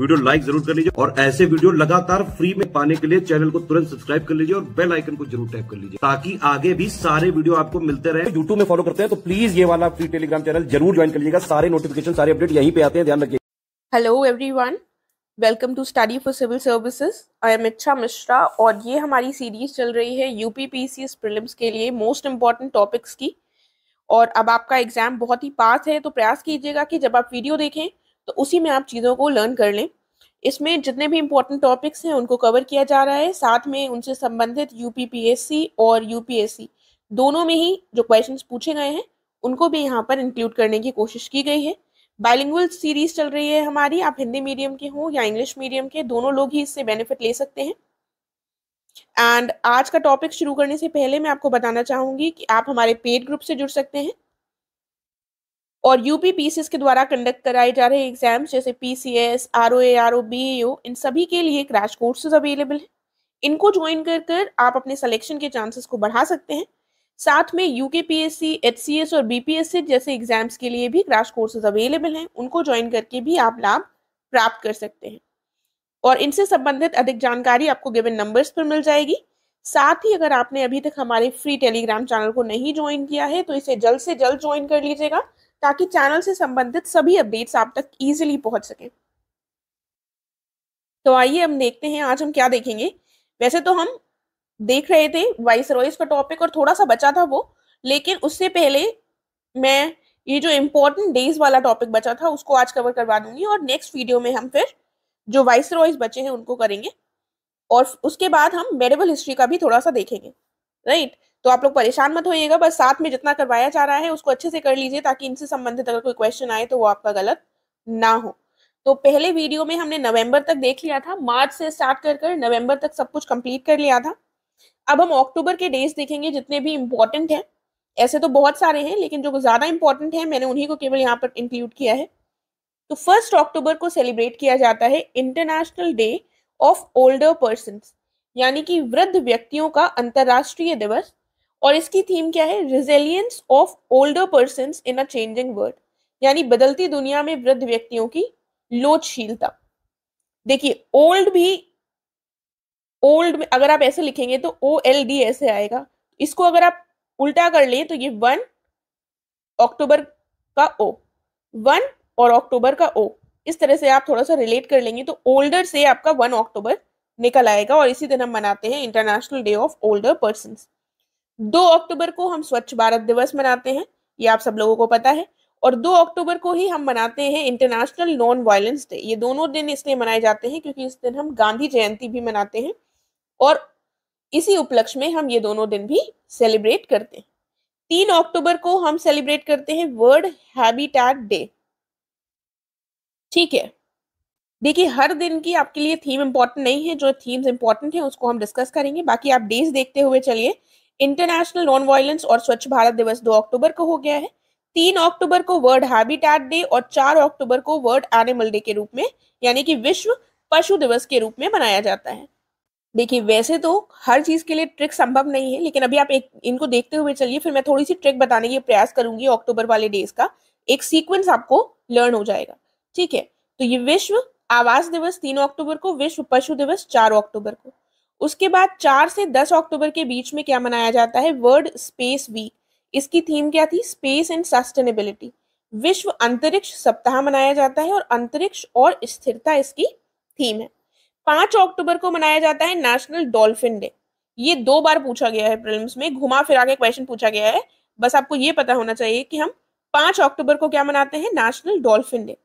Video like जरूर कर लीजिए और ऐसे वीडियो लगातार फ्री में पाने के लिए चैनल को तुरंत सब्सक्राइब कर लीजिए और बेल आइकन को जरूर टैप कर लीजिए ताकि आगे भी सारे वीडियो आपको मिलते रहे यूट्यूब में फॉलो करते हैं तो प्लीज ये वाला फ्री टेलीग्राम चैनल जरूर ज्वाइन कर लीजिएगा सारे नोटिफिकेशन सारे अपडेट यहीं पे आते हैं ध्यान रखिए hello every welcome to study for civil services I am Ichha Mishra और ये हमारी सीरीज चल रही है यूपीपीसीएस पी के लिए मोस्ट इम्पॉर्टेंट टॉपिक्स की और अब आपका एग्जाम बहुत ही पास है तो प्रयास कीजिएगा कि जब आप वीडियो देखें तो उसी में आप चीज़ों को लर्न कर लें इसमें जितने भी इम्पोर्टेंट टॉपिक्स हैं उनको कवर किया जा रहा है साथ में उनसे संबंधित यू और यू दोनों में ही जो क्वेश्चन पूछे गए हैं उनको भी यहाँ पर इंक्लूड करने की कोशिश की गई है बाइलिंगुअल सीरीज चल रही है हमारी आप हिंदी मीडियम के हों या इंग्लिश मीडियम के दोनों लोग ही इससे बेनिफिट ले सकते हैं एंड आज का टॉपिक शुरू करने से पहले मैं आपको बताना चाहूँगी कि आप हमारे पेड ग्रुप से जुड़ सकते हैं और यूपी पीसीएस के द्वारा कंडक्ट कराए जा रहे एग्जाम्स जैसे पीसीएस बी आरओबीएयू इन सभी के लिए क्रैश कोर्सेज अवेलेबल हैं इनको ज्वाइन कर कर आप अपने सिलेक्शन के चांसेस को बढ़ा सकते हैं साथ में U K P S C H C S और बी पी एस सी जैसे एग्जाम्स के लिए भी क्रैश कोर्सेज अवेलेबल हैं उनको ज्वाइन करके भी आप लाभ प्राप्त कर सकते हैं और इनसे संबंधित अधिक जानकारी आपको गिवन नंबर्स पर मिल जाएगी साथ ही अगर आपने अभी तक हमारे फ्री टेलीग्राम चैनल को नहीं ज्वाइन किया है तो इसे जल्द से जल्द ज्वाइन कर लीजिएगा ताकि चैनल से संबंधित सभी अपडेट्स आप तक ईजिली पहुंच सकें तो आइए हम देखते हैं आज हम क्या देखेंगे वैसे तो हम देख रहे थे वाइस रॉयस का टॉपिक और थोड़ा सा बचा था वो लेकिन उससे पहले मैं ये जो इम्पोर्टेंट डेज वाला टॉपिक बचा था उसको आज कवर करवा दूंगी और नेक्स्ट वीडियो में हम फिर जो वाइस रॉयस बचे हैं उनको करेंगे और उसके बाद हम मेडिवल हिस्ट्री का भी थोड़ा सा देखेंगे राइट right? तो आप लोग परेशान मत होइएगा बस साथ में जितना करवाया जा रहा है उसको अच्छे से कर लीजिए ताकि इनसे संबंधित अगर कोई क्वेश्चन आए तो वो आपका गलत ना हो तो पहले वीडियो में हमने नवंबर तक देख लिया था मार्च से स्टार्ट कर कर नवंबर तक सब कुछ कंप्लीट कर लिया था अब हम अक्टूबर के डेज देखेंगे जितने भी इम्पोर्टेंट हैं ऐसे तो बहुत सारे हैं लेकिन जो ज़्यादा इम्पोर्टेंट हैं मैंने उन्हीं को केवल यहाँ पर इंक्लूड किया है तो फर्स्ट अक्टूबर को सेलिब्रेट किया जाता है international day of older person यानी कि वृद्ध व्यक्तियों का अंतर्राष्ट्रीय दिवस और इसकी थीम क्या है resilience of older person in a changing world यानी बदलती दुनिया में वृद्ध व्यक्तियों की लोचशीलता देखिए ओल्ड भी ओल्ड में अगर आप ऐसे लिखेंगे तो ओ एल डी ऐसे आएगा इसको अगर आप उल्टा कर लें तो ये वन अक्टूबर का ओ वन और अक्टूबर का ओ इस तरह से आप थोड़ा सा रिलेट कर लेंगे तो ओल्डर से आपका वन अक्टूबर निकल आएगा और इसी दिन हम मनाते हैं international day of older person दो अक्टूबर को हम स्वच्छ भारत दिवस मनाते हैं ये आप सब लोगों को पता है और दो अक्टूबर को ही हम मनाते हैं इंटरनेशनल नॉन वायलेंस डे ये दोनों दिन इसलिए मनाए जाते हैं क्योंकि इस दिन हम गांधी जयंती भी मनाते हैं और इसी उपलक्ष्य में हम ये दोनों दिन भी सेलिब्रेट करते हैं तीन अक्टूबर को हम सेलिब्रेट करते हैं वर्ल्ड हैबिटेट डे ठीक है देखिए हर दिन की आपके लिए थीम इंपॉर्टेंट नहीं है जो थीम्स इंपॉर्टेंट है उसको हम डिस्कस करेंगे बाकी आप डेज देखते हुए चलिए इंटरनेशनल नॉन वायलेंस और स्वच्छ भारत दिवस 2 अक्टूबर को हो गया है तीन अक्टूबर को वर्ल्ड हैबिटेट डे और चार अक्टूबर को वर्ल्ड एनिमल डे के रूप में यानी कि विश्व पशु दिवस के रूप में मनाया जाता है देखिए वैसे तो हर चीज के लिए ट्रिक संभव नहीं है लेकिन अभी आप एक इनको देखते हुए चलिए फिर मैं थोड़ी सी ट्रिक बताने की प्रयास करूंगी अक्टूबर वाले डेज का एक सीक्वेंस आपको लर्न हो जाएगा ठीक है तो ये विश्व आवास दिवस तीन अक्टूबर को विश्व पशु दिवस चार अक्टूबर को उसके बाद चार से दस अक्टूबर के बीच में क्या मनाया जाता है वर्ल्ड स्पेस वीक इसकी थीम क्या थी स्पेस एंड सस्टेनेबिलिटी विश्व अंतरिक्ष सप्ताह मनाया जाता है और अंतरिक्ष और स्थिरता इसकी थीम है पांच अक्टूबर को मनाया जाता है नेशनल डॉल्फिन डे ये दो बार पूछा गया है प्रिलिम्स में घुमा फिरा के क्वेश्चन पूछा गया है बस आपको ये पता होना चाहिए कि हम पांच अक्टूबर को क्या मनाते हैं नेशनल डॉल्फिन डे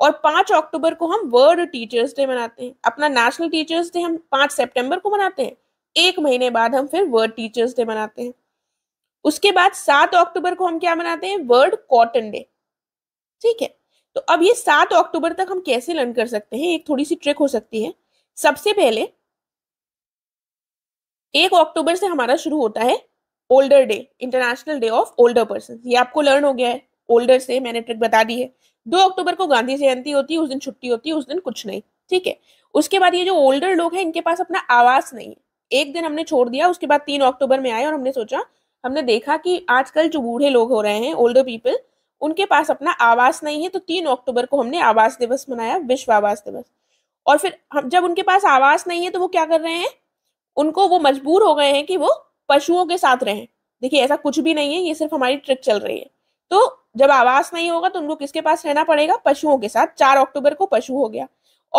और पांच अक्टूबर को हम वर्ल्ड टीचर्स डे मनाते हैं अपना नेशनल टीचर्स डे हम पांच सेप्टेम्बर को मनाते हैं एक महीने बाद हम फिर वर्ल्ड टीचर्स डे मनाते हैं उसके बाद सात अक्टूबर को हम क्या मनाते हैं वर्ल्ड कॉटन डे ठीक है तो अब ये सात अक्टूबर तक हम कैसे लर्न कर सकते हैं एक थोड़ी सी ट्रिक हो सकती है सबसे पहले एक अक्टूबर से हमारा शुरू होता है older day international day of older person ये आपको लर्न हो गया है ओल्डर से मैंने ट्रिक बता दी है दो अक्टूबर को गांधी जयंती होती है उस दिन छुट्टी होती है उस दिन कुछ नहीं ठीक है उसके बाद ये जो ओल्डर लोग हैं इनके पास अपना आवास नहीं है एक दिन हमने छोड़ दिया उसके बाद तीन अक्टूबर में आए और हमने सोचा हमने देखा कि आजकल जो बूढ़े लोग हो रहे हैं ओल्डर पीपल उनके पास अपना आवास नहीं है तो तीन अक्टूबर को हमने आवास दिवस मनाया विश्व आवास दिवस और फिर हम जब उनके पास आवास नहीं है तो वो क्या कर रहे हैं उनको वो मजबूर हो गए हैं कि वो पशुओं के साथ रहें देखिए ऐसा कुछ भी नहीं है ये सिर्फ हमारी ट्रिक चल रही है तो जब आवास नहीं होगा तो उनको किसके पास रहना पड़ेगा पशुओं के साथ चार अक्टूबर को पशु हो गया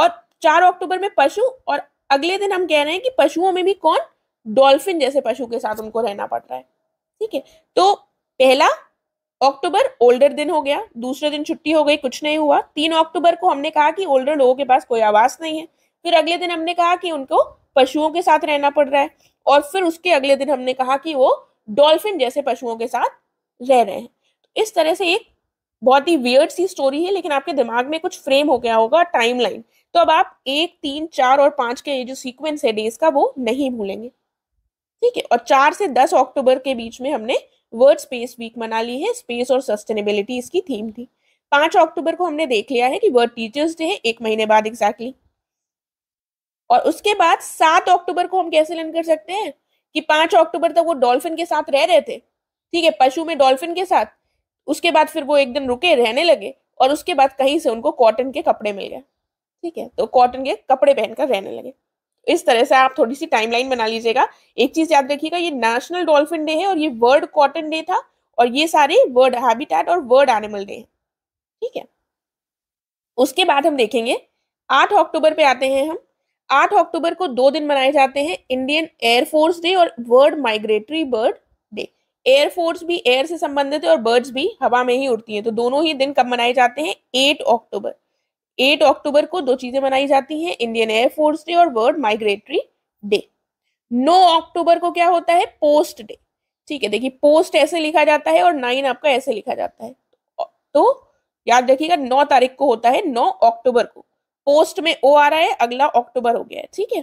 और चार अक्टूबर में पशु और अगले दिन हम कह रहे हैं कि पशुओं में भी कौन डॉल्फिन जैसे पशु के साथ उनको रहना पड़ रहा है ठीक है तो पहला अक्टूबर ओल्डर दिन हो गया दूसरे दिन छुट्टी हो गई कुछ नहीं हुआ तीन अक्टूबर को हमने कहा कि ओल्डर लोगों के पास कोई आवास नहीं है फिर अगले दिन हमने कहा कि उनको पशुओं के साथ रहना पड़ रहा है और फिर उसके अगले दिन हमने कहा कि वो डॉल्फिन जैसे पशुओं के साथ रह रहे हैं इस तरह से एक बहुत ही वियर्ड सी स्टोरी है लेकिन आपके दिमाग में कुछ फ्रेम हो गया होगा टाइमलाइन तो अब आप एक तीन चार और पांच के ये जो सीक्वेंस है डेज का वो नहीं भूलेंगे ठीक है और चार से दस अक्टूबर के बीच में हमने वर्ल्ड स्पेस वीक मना ली है स्पेस और सस्टेनेबिलिटी इसकी थीम थी पांच अक्टूबर को हमने देख लिया है कि वर्ल्ड टीचर्स डे है एक महीने बाद एग्जैक्टली और उसके बाद सात अक्टूबर को हम कैसे लर्न कर सकते हैं कि पांच अक्टूबर तक वो डॉल्फिन के साथ रह रहे थे ठीक है पशु में डॉल्फिन के साथ उसके बाद फिर वो एक दिन रुके रहने लगे और उसके बाद कहीं से उनको कॉटन के कपड़े मिल गए ठीक है तो कॉटन के कपड़े पहनकर रहने लगे इस तरह से आप थोड़ी सी टाइमलाइन बना लीजिएगा एक चीज याद रखिएगा ये नेशनल डॉल्फिन डे है और ये वर्ल्ड कॉटन डे था और ये सारे वर्ड हैबिटेट और वर्ड एनिमल डे हैं ठीक है उसके बाद हम देखेंगे आठ अक्टूबर पे आते हैं हम आठ अक्टूबर को दो दिन मनाए जाते हैं इंडियन एयरफोर्स डे और वर्ल्ड माइग्रेटरी बर्ड एयरफोर्स भी एयर से संबंधित है और बर्ड्स भी हवा में ही उड़ती हैं तो दोनों ही दिन कब मनाए जाते हैं एट अक्टूबर एट अक्टूबर को दो चीजें मनाई जाती हैं इंडियन एयरफोर्स डे और वर्ल्ड माइग्रेटरी डे नौ अक्टूबर को क्या होता है पोस्ट डे ठीक है देखिए पोस्ट ऐसे लिखा जाता है और नाइन आपका ऐसे लिखा जाता है तो याद रखिएगा नौ तारीख को होता है नौ अक्टूबर को पोस्ट में ओ आ रहा है अगला अक्टूबर हो गया है ठीक है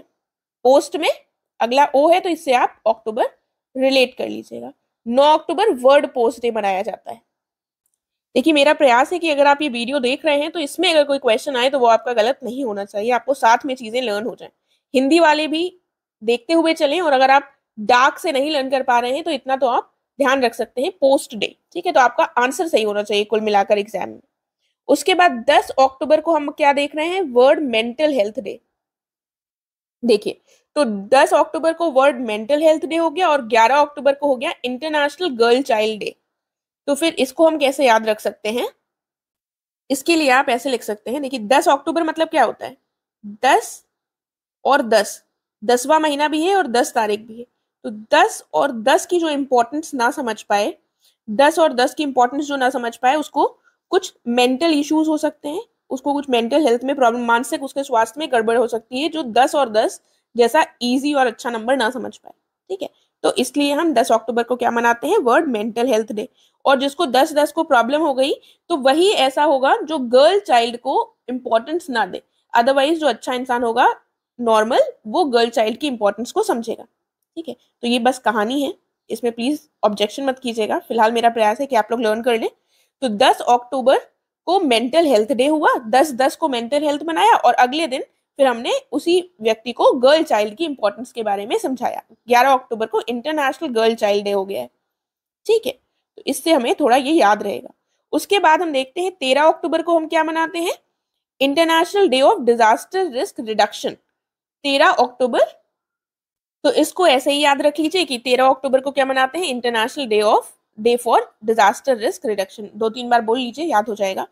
पोस्ट में अगला ओ है तो इससे आप अक्टूबर रिलेट कर लीजिएगा 9 अक्टूबर वर्ल्ड पोस्ट डे मनाया जाता है देखिए मेरा प्रयास है कि अगर आप ये वीडियो देख रहे हैं तो इसमें अगर कोई क्वेश्चन आए तो वो आपका गलत नहीं होना चाहिए आपको साथ में चीजें लर्न हो जाए हिंदी वाले भी देखते हुए चलें और अगर आप डार्क से नहीं लर्न कर पा रहे हैं तो इतना तो आप ध्यान रख सकते हैं पोस्ट डे ठीक है तो आपका आंसर सही होना चाहिए कुल मिलाकर एग्जाम में उसके बाद 10 अक्टूबर को हम क्या देख रहे हैं वर्ल्ड मेंटल हेल्थ डे देखिए तो 10 अक्टूबर को वर्ल्ड मेंटल हेल्थ डे हो गया और 11 अक्टूबर को हो गया इंटरनेशनल गर्ल चाइल्ड डे तो फिर इसको हम कैसे याद रख सकते हैं इसके लिए आप ऐसे लिख सकते हैं देखिए दस अक्टूबर मतलब क्या होता है दस और दस दसवा महीना भी है और दस तारीख भी है तो दस और दस की जो इम्पोर्टेंस ना समझ पाए दस और दस की इम्पोर्टेंस जो ना समझ पाए उसको कुछ मेंटल इश्यूज हो सकते हैं उसको कुछ मेंटल हेल्थ में प्रॉब्लम मानसिक उसके स्वास्थ्य में गड़बड़ हो सकती है जो दस और दस जैसा इजी और अच्छा नंबर ना समझ पाए ठीक है तो इसलिए हम 10 अक्टूबर को क्या मनाते हैं वर्ल्ड मेंटल हेल्थ डे और जिसको 10 10 को प्रॉब्लम हो गई तो वही ऐसा होगा जो गर्ल चाइल्ड को इम्पोर्टेंस ना दे अदरवाइज जो अच्छा इंसान होगा नॉर्मल वो गर्ल चाइल्ड की इम्पोर्टेंस को समझेगा ठीक है तो ये बस कहानी है इसमें प्लीज़ ऑब्जेक्शन मत कीजिएगा फिलहाल मेरा प्रयास है कि आप लोग लर्न कर लें तो 10 अक्टूबर को मेंटल हेल्थ डे हुआ 10 10 को मेंटल हेल्थ मनाया और अगले दिन फिर हमने उसी व्यक्ति को गर्ल चाइल्ड की इंपॉर्टेंस के बारे में समझाया 11 अक्टूबर को इंटरनेशनल गर्ल चाइल्ड डे हो गया है ठीक है तो इससे हमें थोड़ा ये याद रहेगा उसके बाद हम देखते हैं तेरह अक्टूबर को हम क्या मनाते हैं international day of disaster risk reduction तेरह अक्टूबर तो इसको ऐसे ही याद रख लीजिए कि तेरह अक्टूबर को क्या मनाते हैं international day of day for disaster risk reduction दो तीन बार बोल लीजिए याद हो जाएगा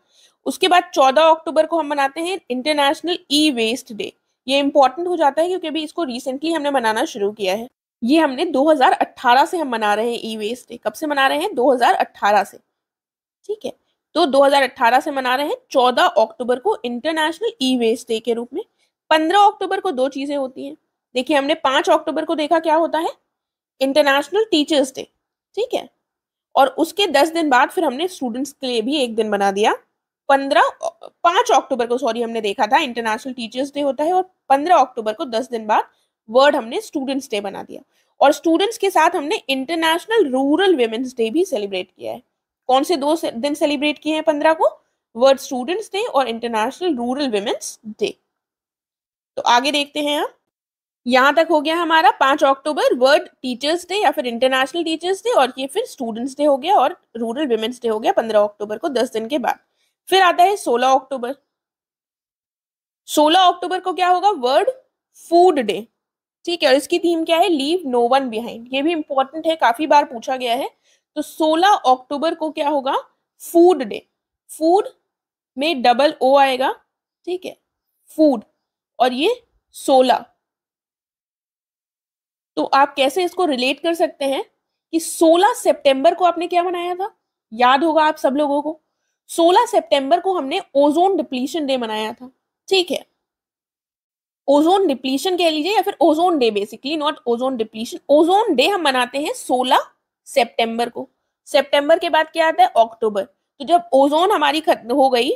उसके बाद 14 अक्टूबर को हम मनाते हैं इंटरनेशनल ई वेस्ट डे ये इंपॉर्टेंट हो जाता है क्योंकि अभी इसको रिसेंटली हमने मनाना शुरू किया है ये हमने 2018 से हम मना रहे हैं ई वेस्ट डे कब से मना रहे हैं 2018 से ठीक है तो 2018 से मना रहे हैं 14 अक्टूबर को इंटरनेशनल ई वेस्ट डे के रूप में 15 अक्टूबर को दो चीजें होती हैं देखिए हमने 5 अक्टूबर को देखा क्या होता है इंटरनेशनल टीचर्स डे ठीक है और उसके दस दिन बाद फिर हमने स्टूडेंट्स के लिए भी एक दिन बना दिया पंद्रह पांच अक्टूबर को सॉरी हमने देखा था इंटरनेशनल टीचर्स डे होता है और पंद्रह अक्टूबर को दस दिन बाद वर्ड हमने स्टूडेंट्स डे बना दिया और स्टूडेंट्स के साथ हमने इंटरनेशनल रूरल वेमेंस डे भी सेलिब्रेट किया है कौन से दो से, दिन सेलिब्रेट किए हैं पंद्रह को वर्ड स्टूडेंट्स डे और इंटरनेशनल रूरल वेमेंस डे तो आगे देखते हैं आप यहाँ तक हो गया हमारा पांच अक्टूबर वर्ल्ड टीचर्स डे या फिर इंटरनेशनल टीचर्स डे और ये फिर स्टूडेंट्स डे हो गया और रूरल वुमेन्स डे हो गया पंद्रह अक्टूबर को दस दिन के बाद फिर आता है सोलह अक्टूबर सोलह अक्टूबर को क्या होगा वर्ल्ड फूड डे ठीक है और इसकी थीम क्या है लीव नो वन बिहाइंड ये भी इंपॉर्टेंट है काफी बार पूछा गया है तो सोलह अक्टूबर को क्या होगा फूड डे फूड में डबल ओ आएगा ठीक है फूड और ये सोलह तो आप कैसे इसको रिलेट कर सकते हैं कि 16 सितंबर को आपने क्या मनाया था याद होगा आप सब लोगों को 16 सितंबर को हमने ओजोन डिप्लीशन डे मनाया था ठीक है ओजोन डिप्लीशन कह लीजिए या फिर ozone day basically not ozone depletion ozone day हम मनाते हैं 16 सितंबर को सितंबर के बाद क्या आता है अक्टूबर तो जब ओजोन हमारी खत्म हो गई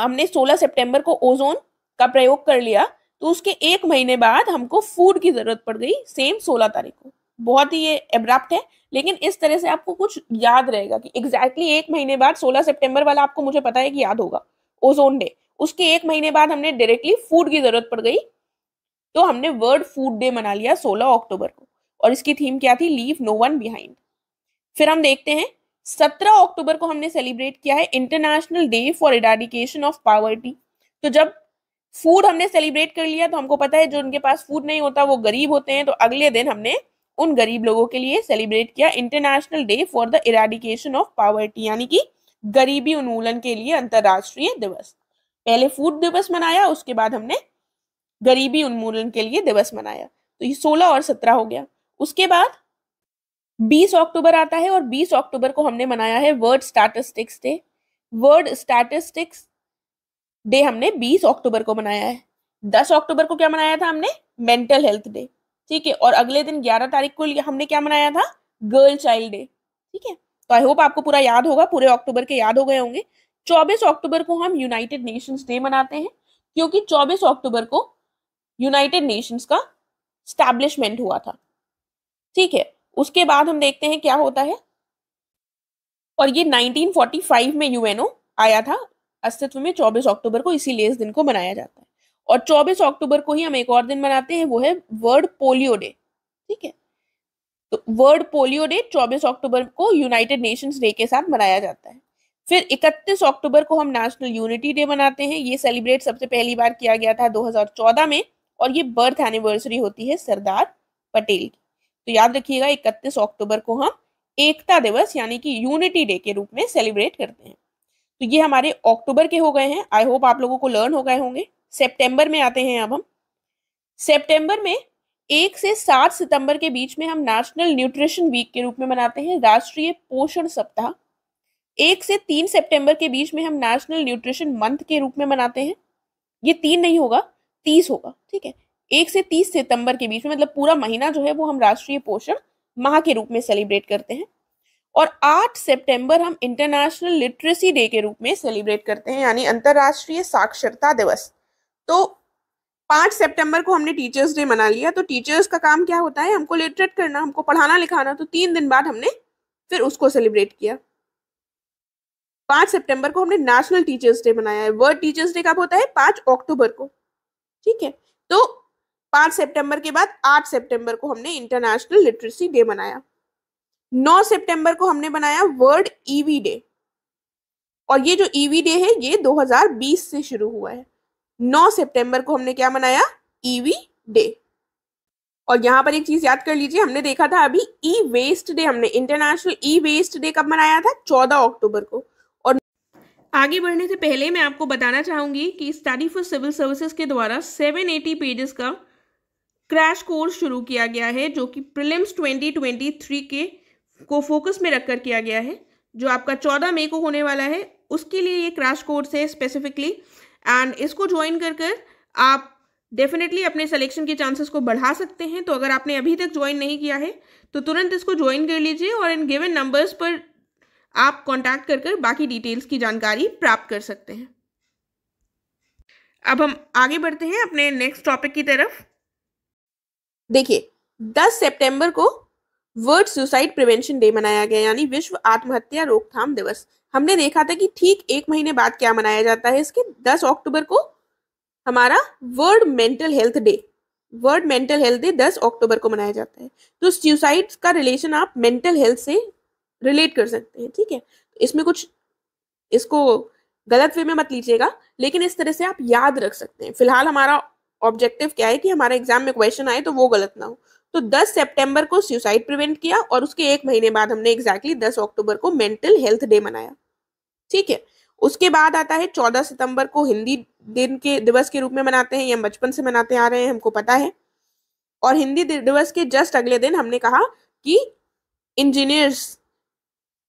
हमने 16 सितंबर को ओजोन का प्रयोग कर लिया तो उसके एक महीने बाद हमको फूड की जरूरत पड़ गई सेम सोलह तारीख को बहुत ही ये एब्राप्ट है लेकिन इस तरह से आपको कुछ याद रहेगा कि एग्जैक्टली exactly एक महीने बाद सोलह सेप्टेम्बर वाला आपको मुझे पता है कि याद होगा ओजोन डे उसके एक महीने बाद हमने डायरेक्टली फूड की जरूरत पड़ गई तो हमने वर्ल्ड फूड डे मना लिया 16 अक्टूबर को और इसकी थीम क्या थी लीव नो वन बिहाइंड फिर हम देखते हैं 17 अक्टूबर को हमने सेलिब्रेट किया है international day for eradication of poverty तो जब फूड हमने सेलिब्रेट कर लिया तो हमको पता है जो उनके पास फूड नहीं होता वो गरीब होते हैं तो अगले दिन हमने उन गरीब लोगों के लिए सेलिब्रेट किया international day for the eradication of poverty यानी कि गरीबी उन्मूलन के लिए अंतर्राष्ट्रीय दिवस पहले फूड दिवस मनाया उसके बाद हमने गरीबी उन्मूलन के लिए दिवस मनाया तो ये सोलह और सत्रह हो गया उसके बाद बीस अक्टूबर आता है और बीस अक्टूबर को हमने मनाया है world statistics day world statistics day हमने 20 अक्टूबर को मनाया है 10 अक्टूबर को क्या मनाया था हमने मेंटल हेल्थ डे ठीक है और अगले दिन 11 तारीख को हमने क्या मनाया था गर्ल चाइल्ड डे ठीक है तो आई होप आपको पूरा याद होगा पूरे अक्टूबर के याद हो गए होंगे 24 अक्टूबर को हम यूनाइटेड नेशंस डे मनाते हैं क्योंकि 24 अक्टूबर को यूनाइटेड नेशंस का स्टैब्लिशमेंट हुआ था ठीक है उसके बाद हम देखते हैं क्या होता है और ये 1945 में यूएनओ आया था अस्तित्व में 24 अक्टूबर को इसीलिए इस दिन को मनाया जाता है और 24 अक्टूबर को ही हम एक और दिन मनाते हैं वो है वर्ल्ड पोलियो डे ठीक है तो वर्ल्ड पोलियो डे 24 अक्टूबर को यूनाइटेड नेशंस डे के साथ मनाया जाता है फिर 31 अक्टूबर को हम नेशनल यूनिटी डे मनाते हैं ये सेलिब्रेट सबसे पहली बार किया गया था 2014 में और ये बर्थ एनिवर्सरी होती है सरदार पटेल की तो याद रखिएगा 31 अक्टूबर को हम एकता दिवस यानी कि यूनिटी डे के रूप में सेलिब्रेट करते हैं तो ये हमारे अक्टूबर के हो गए हैं आई होप आप लोगों को लर्न हो गए होंगे सेप्टेम्बर में आते हैं अब हम सेप्टेम्बर में एक से सात सितंबर के बीच में हम नेशनल न्यूट्रिशन वीक के रूप में मनाते हैं राष्ट्रीय पोषण सप्ताह एक से तीन सितंबर के बीच में हम नेशनल न्यूट्रिशन मंथ के रूप में मनाते हैं ये तीन नहीं होगा तीस होगा ठीक है एक से तीस सितंबर के बीच में मतलब पूरा महीना जो है वो हम राष्ट्रीय पोषण माह के रूप में सेलिब्रेट करते हैं और 8 सितंबर हम इंटरनेशनल लिटरेसी डे के रूप में सेलिब्रेट करते हैं यानी अंतर्राष्ट्रीय साक्षरता दिवस तो 5 सितंबर को हमने टीचर्स डे मना लिया तो टीचर्स का काम क्या होता है हमको लिटरेट करना हमको पढ़ाना लिखाना तो तीन दिन बाद हमने फिर उसको सेलिब्रेट किया पाँच सितंबर को हमने नेशनल टीचर्स डे मनाया है वर्ल्ड टीचर्स डे कब होता है पाँच अक्टूबर को ठीक है तो पाँच सितंबर के बाद आठ सितंबर को हमने इंटरनेशनल लिटरेसी डे मनाया 9 सितंबर को हमने बनाया वर्ल्ड ईवी डे और ये जो ईवी डे है ये 2020 से शुरू हुआ है 9 सितंबर को हमने क्या मनाया ईवी डे और यहाँ पर एक चीज याद कर लीजिए हमने देखा था अभी ई वेस्ट डे हमने इंटरनेशनल ई वेस्ट डे कब मनाया था 14 अक्टूबर को और आगे बढ़ने से पहले मैं आपको बताना चाहूंगी कि स्टडी फॉर सिविल सर्विसेज के द्वारा 780 पेजेस का क्रैश कोर्स शुरू किया गया है जो कि प्रिलिम्स 2023 के को फोकस में रखकर किया गया है जो आपका चौदह मई को होने वाला है उसके लिए ये क्रैश कोर्स है स्पेसिफिकली एंड इसको ज्वाइन कर कर आप डेफिनेटली अपने सिलेक्शन के चांसेस को बढ़ा सकते हैं तो अगर आपने अभी तक ज्वाइन नहीं किया है तो तुरंत इसको ज्वाइन कर लीजिए और इन गिवन नंबर्स पर आप कॉन्टैक्ट कर कर बाकी डिटेल्स की जानकारी प्राप्त कर सकते हैं अब हम आगे बढ़ते हैं अपने नेक्स्ट टॉपिक की तरफ देखिए 10 सितंबर को वर्ल्ड सुसाइड प्रिवेंशन डे मनाया गया यानी विश्व आत्महत्या रोकथाम दिवस हमने देखा था कि ठीक एक महीने बाद क्या मनाया जाता है इसके 10 अक्टूबर को हमारा world mental health day world mental health day 10 अक्टूबर को मनाया जाता है तो सुसाइड का रिलेशन आप मेंटल हेल्थ से रिलेट कर सकते हैं ठीक है इसमें कुछ इसको गलत वे में मत लीजिएगा लेकिन इस तरह से आप याद रख सकते हैं फिलहाल हमारा ऑब्जेक्टिव क्या है कि हमारे एग्जाम में क्वेश्चन आए तो वो गलत ना हो तो 10 सितंबर को सुसाइड प्रिवेंट किया और उसके एक महीने बाद हमने एग्जैक्टली exactly 10 अक्टूबर को मेंटल हेल्थ डे मनाया ठीक है उसके बाद आता है 14 सितंबर को हिंदी दिन के दिवस के रूप में मनाते हैं ये हम बचपन से मनाते आ रहे हैं हमको पता है और हिंदी दिवस के जस्ट अगले दिन हमने कहा कि इंजीनियर्स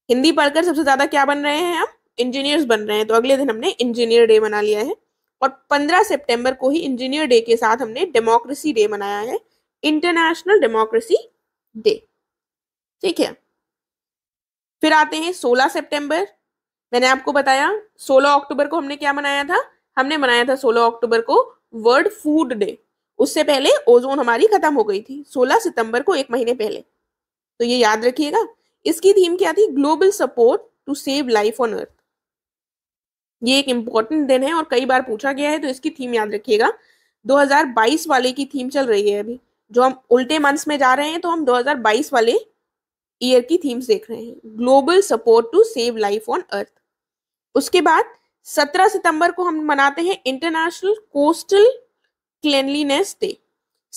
हिंदी पढ़कर सबसे ज्यादा क्या बन रहे हैं हम इंजीनियर्स बन रहे हैं तो अगले दिन हमने इंजीनियर डे मना लिया है और 15 सितंबर को ही इंजीनियर डे के साथ हमने डेमोक्रेसी डे मनाया है इंटरनेशनल डेमोक्रेसी डे ठीक है फिर आते हैं 16 सितंबर मैंने आपको बताया 16 अक्टूबर को हमने क्या मनाया था हमने मनाया था 16 अक्टूबर को वर्ल्ड फूड डे उससे पहले ओजोन हमारी खत्म हो गई थी 16 सितंबर को एक महीने पहले तो ये याद रखिएगा इसकी थीम क्या थी global support to save life on earth ये एक इंपॉर्टेंट दिन है और कई बार पूछा गया है तो इसकी थीम याद रखिएगा 2022 वाले की थीम चल रही है अभी जो हम उल्टे मंथ्स में जा रहे हैं तो हम 2022 वाले ईयर की थीम्स देख रहे हैं global support to save life on earth उसके बाद 17 सितंबर को हम मनाते हैं इंटरनेशनल कोस्टल क्लेनलीनेस डे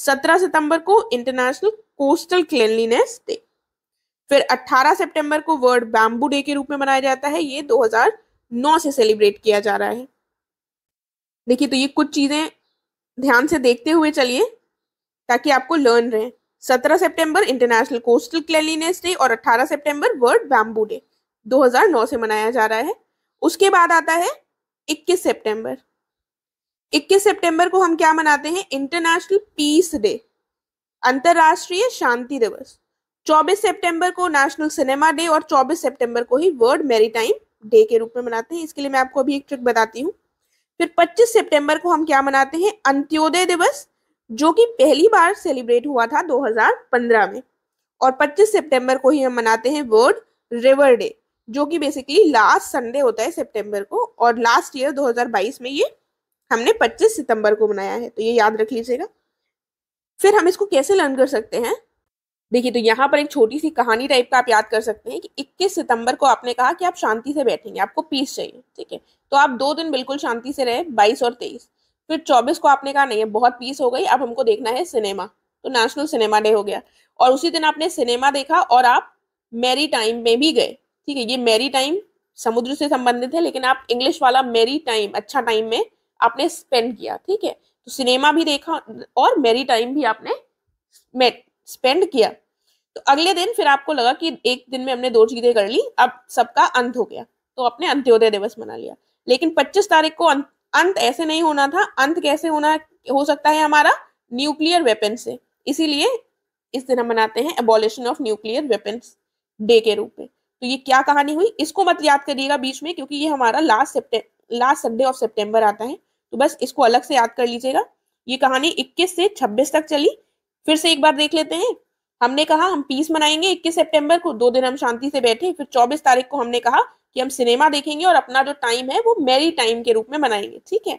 17 सितंबर को इंटरनेशनल कोस्टल क्लेनलीनेस डे फिर 18 सितंबर को वर्ल्ड बैम्बू डे के रूप में मनाया जाता है ये 2009 से सेलिब्रेट किया जा रहा है देखिए तो ये कुछ चीजें ध्यान से देखते हुए चलिए ताकि आपको लर्न रहे सत्रह सितंबर इंटरनेशनल कोस्टल क्लेनलीनेस डे और 18 सितंबर वर्ल्ड बैम्बू डे 2009 से मनाया जा रहा है उसके बाद आता है 21 सितंबर 21 सितंबर को हम क्या मनाते हैं इंटरनेशनल पीस डे अंतर्राष्ट्रीय शांति दिवस 24 सितंबर को नेशनल सिनेमा डे और 24 सितंबर को ही वर्ल्ड मैरीटाइम डे के रूप में मनाते हैं इसके लिए मैं आपको अभी एक ट्रिक बताती हूँ फिर 25 सितंबर को हम क्या मनाते हैं अंत्योदय दिवस जो कि पहली बार सेलिब्रेट हुआ था 2015 में और 25 सितंबर को ही हम मनाते हैं वर्ल्ड रिवर डे जो कि बेसिकली लास्ट संडे होता है सितंबर को और लास्ट ईयर 2022 में ये हमने 25 सितंबर को मनाया है तो ये याद रख लीजिएगा फिर हम इसको कैसे लर्न कर सकते हैं देखिए तो यहाँ पर एक छोटी सी कहानी टाइप का आप याद कर सकते हैं कि 21 सितंबर को आपने कहा कि आप शांति से बैठेंगे आपको पीस चाहिए ठीक है तो आप दो दिन बिल्कुल शांति से रहे 22 और 23 फिर तो चौबीस को आपने कहा नहीं है बहुत पीस हो गई अब हमको देखना है सिनेमा तो नेशनल सिनेमा डे हो गया और उसी दिन आपने सिनेमा देखा और आप मेरी टाइम में भी गए ठीक है ये मेरी टाइम समुद्र से संबंधित है लेकिन आप इंग्लिश वाला मेरी टाइम अच्छा टाइम में आपने स्पेंड किया ठीक है तो सिनेमा भी देखा और मेरी टाइम भी आपने स्पेंड किया तो अगले दिन फिर आपको लगा कि एक दिन में हमने दो चीजें कर ली अब सबका अंत हो गया तो आपने अंत्योदय दिवस मना लिया लेकिन 25 तारीख को अंत ऐसे नहीं होना था अंत कैसे होना हो सकता है हमारा न्यूक्लियर वेपन से इसीलिए इस दिन हम मनाते हैं abolition of nuclear weapons day के रूप में तो ये क्या कहानी हुई इसको मत याद करिएगा बीच में क्योंकि ये हमारा last September last Sunday of September आता है तो बस इसको अलग से याद कर लीजिएगा ये कहानी 21 से 26 तक चली फिर से एक बार देख लेते हैं हमने कहा हम पीस मनाएंगे 21 सितंबर को दो दिन हम शांति से बैठे फिर 24 तारीख को हमने कहा कि हम सिनेमा देखेंगे और अपना जो टाइम है वो मैरी टाइम के रूप में मनाएंगे ठीक है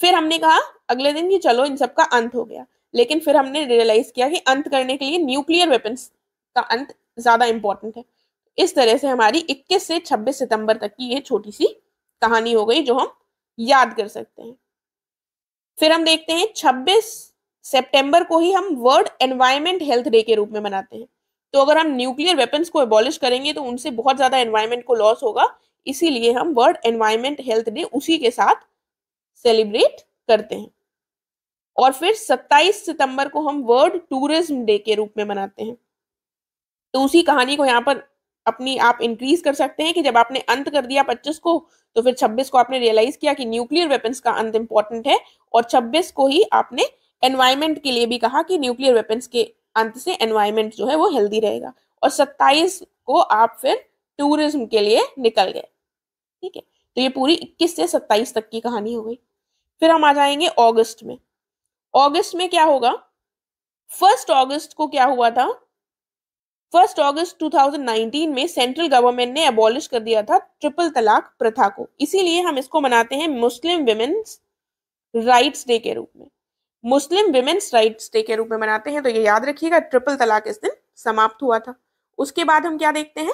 फिर हमने कहा अगले दिन ये चलो इन सब का अंत हो गया लेकिन फिर हमने रियलाइज किया कि अंत करने के लिए न्यूक्लियर वेपन्स का अंत ज्यादा इंपॉर्टेंट है इस तरह से हमारी 21 से 26 सितंबर तक की ये छोटी सी कहानी हो गई जो हम याद कर सकते हैं फिर हम देखते हैं 26 सेप्टेम्बर को ही हम वर्ल्ड एनवायरमेंट हेल्थ डे के रूप में मनाते हैं तो अगर हम न्यूक्लियर वेपन्स को एबॉलिश करेंगे तो उनसे बहुत ज़्यादा एनवायरमेंट को लॉस होगा इसीलिए हम वर्ल्ड एनवायरमेंट हेल्थ डे उसी के साथ सेलिब्रेट करते हैं और फिर 27 सितंबर को हम वर्ल्ड टूरिज्म डे के रूप में मनाते हैं तो उसी कहानी को यहाँ पर अपनी आप इंक्रीज कर सकते हैं कि जब आपने अंत कर दिया 25 को तो फिर 26 को आपने रियलाइज किया कि न्यूक्लियर वेपन्स का अंत इंपॉर्टेंट है और 26 को ही आपने एनवायरमेंट के लिए भी कहा कि न्यूक्लियर वेपन्स के अंत से एनवायरमेंट जो है वो हेल्दी रहेगा और सत्ताईस को आप फिर टूरिज्म के लिए निकल गए ठीक है तो ये पूरी इक्कीस से सत्ताईस तक की कहानी हो गई फिर हम आ जाएंगे अगस्त में अगस्त में क्या होगा फर्स्ट अगस्त को क्या हुआ था फर्स्ट अगस्त 2019 में सेंट्रल गवर्नमेंट ने अबॉलिश कर दिया था ट्रिपल तलाक प्रथा को इसीलिए हम इसको मनाते हैं मुस्लिम वेमेन्स राइट्स डे के रूप में मुस्लिम विमेन्स राइट्स डे के रूप में मनाते हैं तो ये याद रखिएगा ट्रिपल तलाक इस दिन समाप्त हुआ था उसके बाद हम क्या देखते हैं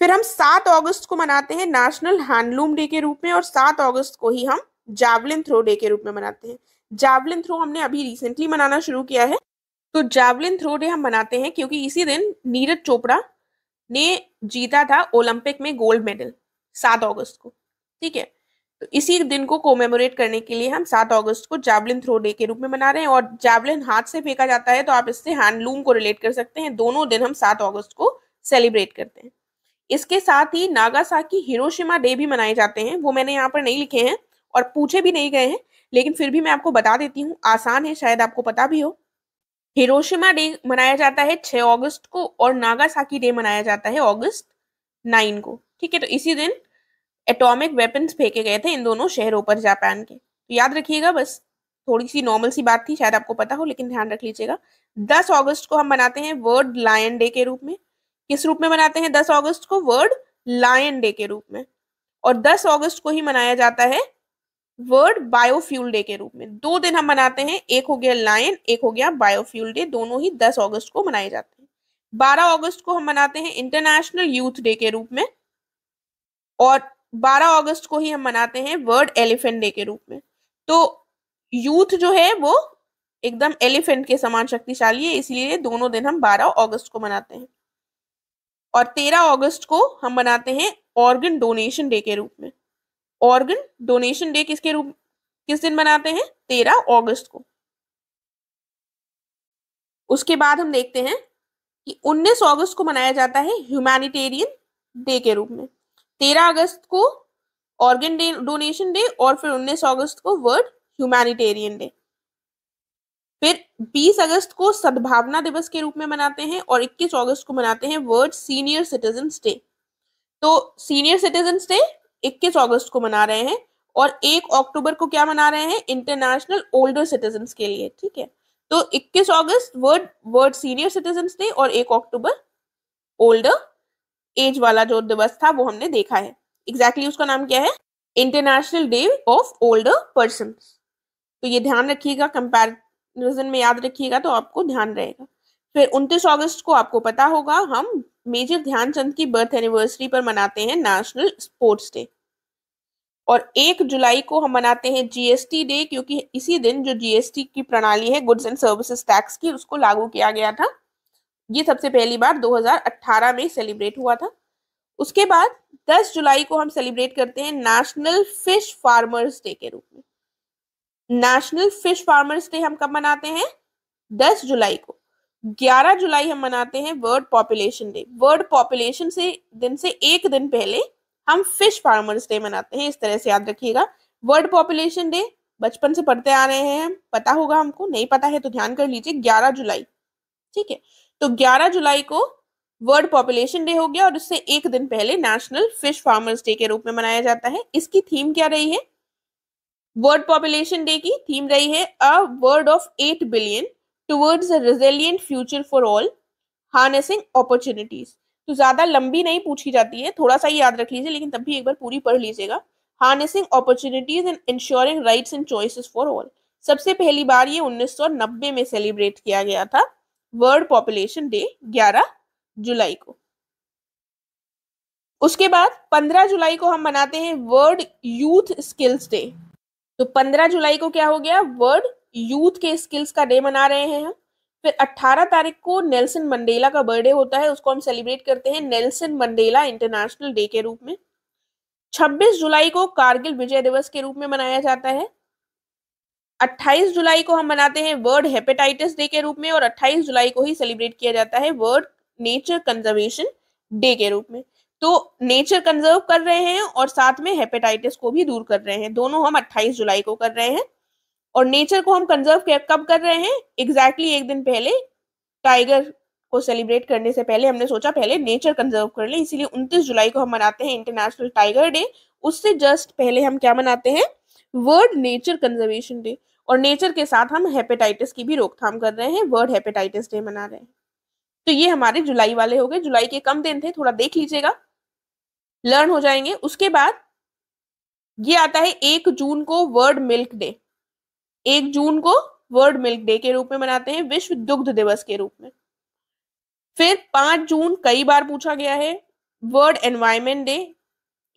फिर हम सात अगस्त को मनाते हैं नेशनल हैंडलूम डे के रूप में और सात अगस्त को ही हम जावलिन थ्रो डे के रूप में मनाते हैं जावलिन थ्रो हमने अभी रिसेंटली मनाना शुरू किया है तो जावलिन थ्रो डे हम मनाते हैं क्योंकि इसी दिन नीरज चोपड़ा ने जीता था ओलंपिक में गोल्ड मेडल सात अगस्त को ठीक है इसी दिन को कोमेमोरेट करने के लिए हम सात अगस्त को जैवलिन थ्रो डे के रूप में मना रहे हैं और जैवलिन हाथ से फेंका जाता है तो आप इससे हैंडलूम को रिलेट कर सकते हैं दोनों दिन हम सात अगस्त को सेलिब्रेट करते हैं इसके साथ ही नागासाकी हिरोशिमा डे भी मनाए जाते हैं वो मैंने यहाँ पर नहीं लिखे हैं और पूछे भी नहीं गए हैं लेकिन फिर भी मैं आपको बता देती हूँ आसान है शायद आपको पता भी हो हिरोशिमा डे मनाया जाता है 6 अगस्त को और नागासाकी डे मनाया जाता है अगस्त 9 को ठीक है तो इसी दिन एटॉमिक वेपन्स फेंके गए थे इन दोनों शहरों पर जापान के तो याद रखिएगा बस थोड़ी सी नॉर्मल सी बात थी शायद आपको पता हो लेकिन ध्यान रख लीजिएगा दस अगस्त को हम मनाते हैं वर्ल्ड लायन डे के रूप में किस रूप में मनाते हैं दस अगस्त को वर्ल्ड लायन डे के रूप में और दस अगस्त को ही मनाया जाता है वर्ल्ड बायोफ्यूल डे के रूप में दो दिन हम मनाते हैं एक हो गया लायन एक हो गया बायोफ्यूल डे दोनों ही दस अगस्त को मनाए जाते हैं बारह अगस्त को हम मनाते हैं इंटरनेशनल यूथ डे के रूप में और 12 अगस्त को ही हम मनाते हैं वर्ल्ड एलिफेंट डे के रूप में तो यूथ जो है वो एकदम एलिफेंट के समान शक्तिशाली है इसलिए दोनों दिन हम 12 अगस्त को मनाते हैं और 13 अगस्त को हम मनाते हैं ऑर्गन डोनेशन डे के रूप में ऑर्गन डोनेशन डे किसके रूप किस दिन मनाते हैं 13 अगस्त को उसके बाद हम देखते हैं कि 19 अगस्त को मनाया जाता है ह्यूमैनिटेरियन डे के रूप में तेरह अगस्त को ऑर्गन डोनेशन डे और फिर उन्नीस अगस्त को वर्ल्ड ह्यूमैनिटेरियन डे फिर 20 अगस्त को सद्भावना दिवस के रूप में मनाते हैं और 21 अगस्त को मनाते हैं वर्ल्ड सीनियर सिटीजन डे तो सीनियर सिटीजन डे 21 अगस्त को मना रहे हैं और 1 अक्टूबर को क्या मना रहे हैं इंटरनेशनल ओल्डर सिटीजन के लिए ठीक है तो 21 अगस्त world world senior citizen day और 1 अक्टूबर ओल्डर एज वाला जो दिवस था वो हमने देखा है एग्जैक्टली exactly उसका नाम क्या है international day of older person तो ये ध्यान रखिएगा कंपेरिजन में याद रखिएगा तो आपको ध्यान रहेगा फिर 29 अगस्त को आपको पता होगा हम मेजर ध्यानचंद की बर्थ एनिवर्सरी पर मनाते हैं नेशनल स्पोर्ट्स डे और एक जुलाई को हम मनाते हैं जीएसटी डे क्योंकि इसी दिन जो जीएसटी की प्रणाली है गुड्स एंड सर्विसेज टैक्स की उसको लागू किया गया था ये सबसे पहली बार 2018 में सेलिब्रेट हुआ था उसके बाद 10 जुलाई को हम सेलिब्रेट करते हैं नेशनल फिश फार्मर्स डे के रूप में नेशनल फिश फार्मर्स डे हम कब मनाते हैं 10 जुलाई को 11 जुलाई हम मनाते हैं world population day world population से दिन से एक दिन पहले हम फिश फार्मर्स डे मनाते हैं इस तरह से याद रखिएगा वर्ल्ड पॉपुलेशन डे बचपन से पढ़ते आ रहे हैं पता होगा हमको नहीं पता है तो ध्यान कर लीजिए 11 जुलाई ठीक है तो 11 जुलाई को वर्ल्ड पॉपुलेशन डे हो गया और उससे एक दिन पहले नेशनल फिश फार्मर्स डे के रूप में मनाया जाता है इसकी थीम क्या रही है वर्ल्ड पॉपुलेशन डे की थीम रही है a word of eight billion towards resilient future for all harnessing opportunities तो ज्यादा लंबी नहीं पूछी जाती है थोड़ा सा ही याद रख लीजिए लेकिन तब भी एक बार पूरी पढ़ लीजिएगा harnessing opportunities and ensuring rights and choices for all सबसे पहली बार ये 1990 में सेलिब्रेट किया गया था वर्ल्ड पॉपुलेशन डे 11 जुलाई को उसके बाद 15 जुलाई को हम मनाते हैं वर्ल्ड यूथ स्किल्स डे तो 15 जुलाई को क्या हो गया वर्ल्ड यूथ के स्किल्स का डे मना रहे हैं हम फिर 18 तारीख को नेल्सन मंडेला का बर्थडे होता है उसको हम सेलिब्रेट करते हैं नेल्सन मंडेला इंटरनेशनल डे के रूप में 26 जुलाई को कारगिल विजय दिवस के रूप में मनाया जाता है 28 जुलाई को हम मनाते हैं वर्ल्ड हेपेटाइटिस डे के रूप में और 28 जुलाई को ही सेलिब्रेट किया जाता है वर्ल्ड नेचर कंजर्वेशन डे के रूप में तो नेचर कंजर्व कर रहे हैं और साथ में हेपेटाइटिस को भी दूर कर रहे हैं दोनों हम 28 जुलाई को कर रहे हैं और नेचर को हम कंजर्व कब कर रहे हैं एग्जैक्टली exactly एक दिन पहले टाइगर को सेलिब्रेट करने से पहले हमने सोचा पहले नेचर कंजर्व कर ले इसीलिए 29 जुलाई को हम मनाते हैं इंटरनेशनल टाइगर डे उससे जस्ट पहले हम क्या मनाते हैं वर्ल्ड नेचर कंजर्वेशन डे और नेचर के साथ हम हेपेटाइटिस की भी रोकथाम कर रहे हैं वर्ल्ड हेपेटाइटिस डे मना रहे हैं तो ये हमारे जुलाई वाले हो गए जुलाई के कम दिन थे थोड़ा देख लीजिएगा लर्न हो जाएंगे उसके बाद ये आता है एक जून को वर्ल्ड मिल्क डे एक जून को वर्ल्ड मिल्क डे के रूप में मनाते हैं विश्व दुग्ध दिवस के रूप में फिर पांच जून कई बार पूछा गया है वर्ल्ड एनवायरमेंट डे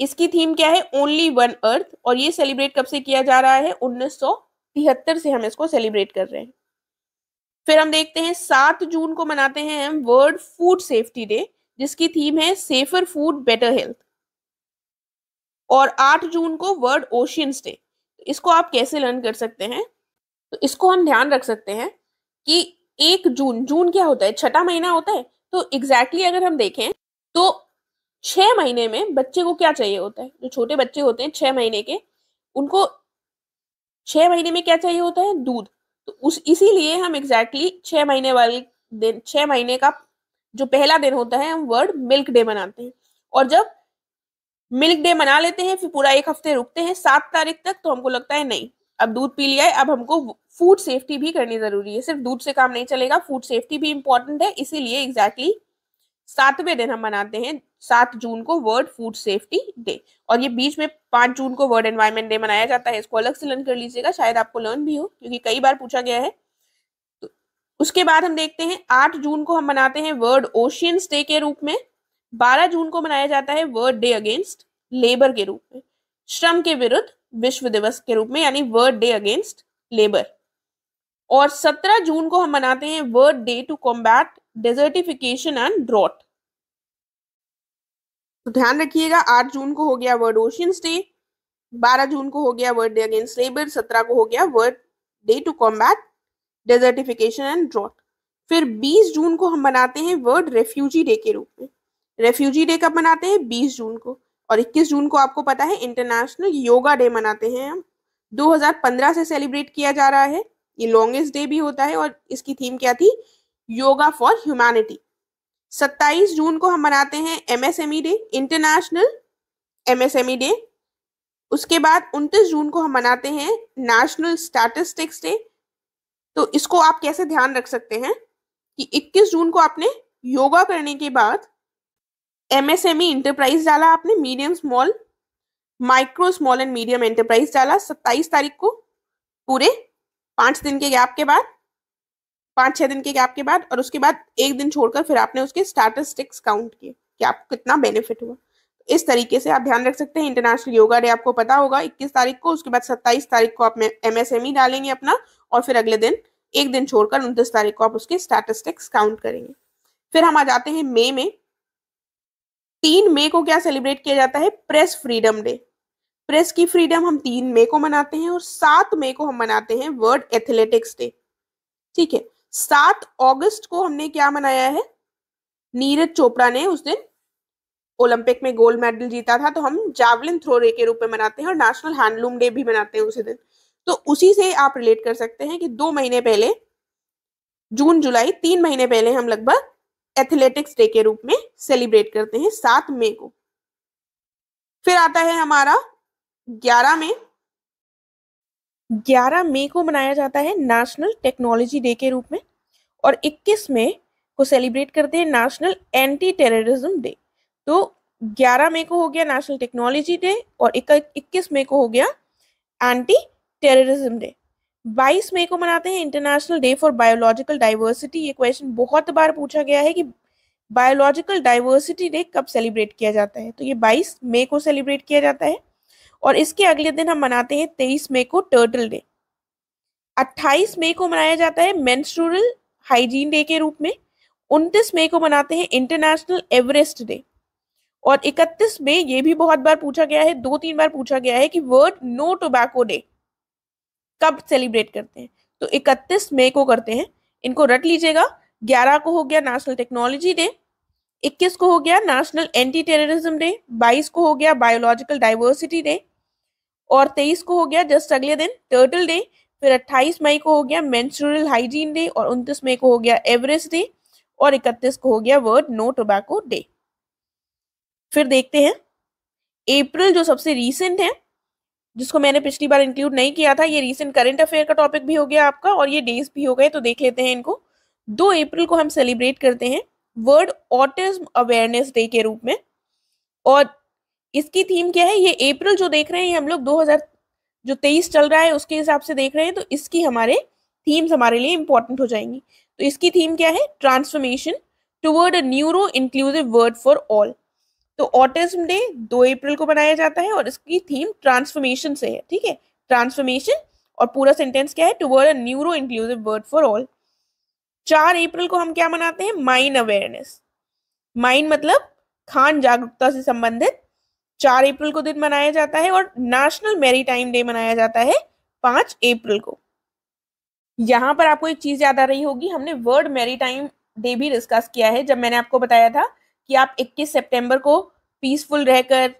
इसकी थीम क्या है ओनली वन अर्थ और ये सेलिब्रेट कब से किया जा रहा है उन्नीस तिहत्तर से हम इसको सेलिब्रेट कर रहे हैं फिर हम देखते हैं सात जून को मनाते हैं हम वर्ल्ड फूड सेफ्टी डे जिसकी थीम है सेफर फूड बेटर हेल्थ और आठ जून को वर्ल्ड ओशियंस डे इसको आप कैसे लर्न कर सकते हैं तो इसको हम ध्यान रख सकते हैं कि एक जून जून क्या होता है छठा महीना होता है तो एग्जैक्टली exactly अगर हम देखें तो छः महीने में बच्चे को क्या चाहिए होता है जो छोटे बच्चे होते हैं छः महीने के उनको छह महीने में क्या चाहिए होता है दूध तो उस इसीलिए हम एग्जैक्टली छह महीने वाले दिन छह महीने का जो पहला दिन होता है हम वर्ड मिल्क डे मनाते हैं और जब मिल्क डे मना लेते हैं फिर पूरा एक हफ्ते रुकते हैं सात तारीख तक तो हमको लगता है नहीं अब दूध पी लिया है अब हमको फूड सेफ्टी भी करनी जरूरी है सिर्फ दूध से काम नहीं चलेगा फूड सेफ्टी भी इंपॉर्टेंट है इसीलिए एग्जैक्टली exactly सातवें दिन हम मनाते हैं सात जून को वर्ल्ड फूड सेफ्टी डे और ये बीच में पांच जून को वर्ल्ड एनवायरमेंट डे मनाया जाता है इसको अलग से लर्न कर लीजिएगा शायद आपको लर्न भी हो क्योंकि कई बार पूछा गया है तो उसके बाद हम देखते हैं आठ जून को हम मनाते हैं वर्ल्ड ओशियंस डे के रूप में बारह जून को मनाया जाता है वर्ल्ड डे अगेंस्ट लेबर के रूप में श्रम के विरुद्ध विश्व दिवस के रूप में यानी वर्ल्ड डे अगेंस्ट लेबर और सत्रह जून को हम मनाते हैं world day to combat desertification and drought तो ध्यान रखिएगा आठ जून को हो गया वर्ल्ड ओशियन डे बारह जून को हो गया वर्ल्ड डे अगेंस्ट लेबर सत्रह को हो गया world day to combat desertification and drought फिर बीस जून को हम मनाते हैं वर्ल्ड रेफ्यूजी डे के रूप में रेफ्यूजी डे कब मनाते हैं बीस जून को और इक्कीस जून को आपको पता है इंटरनेशनल योगा डे मनाते हैं हम 2015 से सेलिब्रेट किया जा रहा है ये लॉन्गेस्ट डे भी होता है और इसकी थीम क्या थी योगा फॉर ह्यूमैनिटी सत्ताईस जून को हम मनाते हैं MSME day international MSME day उसके बाद उनतीस जून को हम मनाते हैं नेशनल स्टैटिस्टिक्स डे तो इसको आप कैसे ध्यान रख सकते हैं कि 21 जून को आपने योगा करने के बाद एमएसएमई इंटरप्राइज e डाला आपने medium small micro small and medium enterprise डाला 27 तारीख को पूरे पाँच दिन के गैप के बाद पांच छह दिन के गैप के बाद और उसके बाद एक दिन छोड़कर फिर आपने उसके स्टैटिस्टिक्स काउंट किए कि आपको कितना बेनिफिट हुआ इस तरीके से आप ध्यान रख सकते हैं इंटरनेशनल योगा डे आपको पता होगा 21 तारीख को उसके बाद 27 तारीख को आप एमएसएमई e डालेंगे अपना और फिर अगले दिन एक दिन छोड़कर उनतीस तारीख को आप उसके स्टैटिस्टिक्स काउंट करेंगे फिर हम आ जाते हैं मई में तीन मई को क्या सेलिब्रेट किया जाता है प्रेस फ्रीडम डे प्रेस की फ्रीडम हम तीन मई को मनाते हैं और सात मई को हम मनाते हैं वर्ल्ड एथलेटिक्स डे ठीक है सात अगस्त को हमने क्या मनाया है नीरज चोपड़ा ने उस दिन ओलंपिक में गोल्ड मेडल जीता था तो हम जावलिन थ्रो डे के रूप में मनाते हैं और नेशनल हैंडलूम डे भी मनाते हैं उसी दिन तो उसी से आप रिलेट कर सकते हैं कि दो महीने पहले जून जुलाई तीन महीने पहले हम लगभग एथलेटिक्स डे के रूप में सेलिब्रेट करते हैं सात मई को फिर आता है हमारा ग्यारह में 11 मई को मनाया जाता है नेशनल टेक्नोलॉजी डे के रूप में और 21 मई को सेलिब्रेट करते हैं नेशनल एंटी टेररिज्म डे तो 11 मई को हो गया नेशनल टेक्नोलॉजी डे और 21 मई को हो गया एंटी टेररिज्म डे 22 मई को मनाते हैं international day for biological diversity ये क्वेश्चन बहुत बार पूछा गया है कि बायोलॉजिकल डाइवर्सिटी डे कब सेलिब्रेट किया जाता है तो ये 22 मई को सेलिब्रेट किया जाता है और इसके अगले दिन हम मनाते हैं तेईस मई को टर्टल डे अट्ठाईस मई को मनाया जाता है मेंस्ट्रुअल हाइजीन डे के रूप में उनतीस मई को मनाते हैं इंटरनेशनल एवरेस्ट डे और इकतीस मई ये भी बहुत बार पूछा गया है दो तीन बार पूछा गया है कि वर्ड नो टोबैको डे कब सेलिब्रेट करते हैं तो इकतीस मई को करते हैं इनको रट लीजिएगा ग्यारह को हो गया नेशनल टेक्नोलॉजी डे इक्कीस को हो गया नेशनल एंटी टेररिज्म डे बाईस को हो गया बायोलॉजिकल डाइवर्सिटी डे और तेईस को हो गया जस्ट अगले दिन टर्टल डे फिर अट्ठाईस मई को हो गया मेंस्ट्रुअल हाइजीन डे और 29 मई को हो गया एवरेस्ट डे और इकतीस को हो गया वर्ड नो टोबैको डे फिर देखते हैं अप्रैल जो सबसे रीसेंट है जिसको मैंने पिछली बार इंक्लूड नहीं किया था ये रीसेंट करंट अफेयर का टॉपिक भी हो गया आपका और ये डेज भी हो गए तो देख लेते हैं इनको दो अप्रैल को हम सेलिब्रेट करते हैं वर्ल्ड ऑटिज्म अवेयरनेस डे के रूप में और इसकी थीम क्या है ये अप्रैल जो देख रहे हैं हम लोग 2000 जो तेईस चल रहा है उसके हिसाब से देख रहे हैं तो इसकी हमारे थीम्स हमारे लिए इंपॉर्टेंट हो जाएंगी तो इसकी थीम क्या है transformation toward a neuro inclusive word for all तो ऑटिज्म डे दो अप्रैल को मनाया जाता है और इसकी थीम ट्रांसफॉर्मेशन से है ठीक है ट्रांसफॉर्मेशन और पूरा सेंटेंस क्या है toward a neuro inclusive word for all चार अप्रैल को हम क्या मनाते हैं माइंड अवेयरनेस माइंड मतलब खान जागरूकता से संबंधित चार अप्रैल को दिन मनाया जाता है और नेशनल मेरी डे मनाया जाता है पांच अप्रैल को यहाँ पर आपको एक चीज याद आ रही होगी हमने वर्ल्ड मेरी डे भी डिस्कस किया है जब मैंने आपको बताया था कि आप 21 सितंबर को पीसफुल रहकर